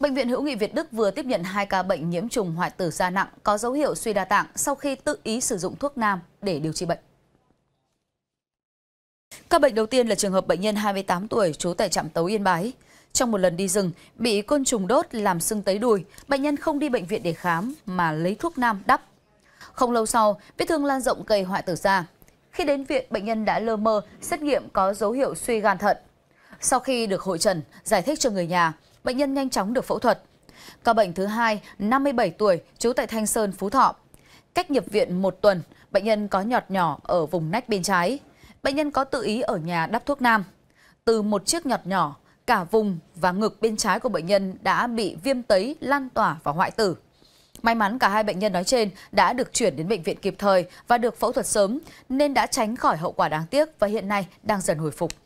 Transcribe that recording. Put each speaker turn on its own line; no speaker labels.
Bệnh viện Hữu nghị Việt Đức vừa tiếp nhận hai ca bệnh nhiễm trùng hoại tử da nặng có dấu hiệu suy đa tạng sau khi tự ý sử dụng thuốc nam để điều trị bệnh. Ca bệnh đầu tiên là trường hợp bệnh nhân 28 tuổi trú tại trạm Tấu Yên Bái. Trong một lần đi rừng, bị côn trùng đốt làm sưng tấy đùi, bệnh nhân không đi bệnh viện để khám mà lấy thuốc nam đắp. Không lâu sau, vết thương lan rộng gây hoại tử da. Khi đến viện, bệnh nhân đã lơ mơ, xét nghiệm có dấu hiệu suy gan thận. Sau khi được hội trần, giải thích cho người nhà, bệnh nhân nhanh chóng được phẫu thuật. Ca bệnh thứ hai, 57 tuổi, trú tại Thanh Sơn, Phú Thọ. Cách nhập viện một tuần, bệnh nhân có nhọt nhỏ ở vùng nách bên trái. Bệnh nhân có tự ý ở nhà đắp thuốc nam. Từ một chiếc nhọt nhỏ, cả vùng và ngực bên trái của bệnh nhân đã bị viêm tấy lan tỏa và hoại tử. May mắn cả hai bệnh nhân nói trên đã được chuyển đến bệnh viện kịp thời và được phẫu thuật sớm nên đã tránh khỏi hậu quả đáng tiếc và hiện nay đang dần hồi phục.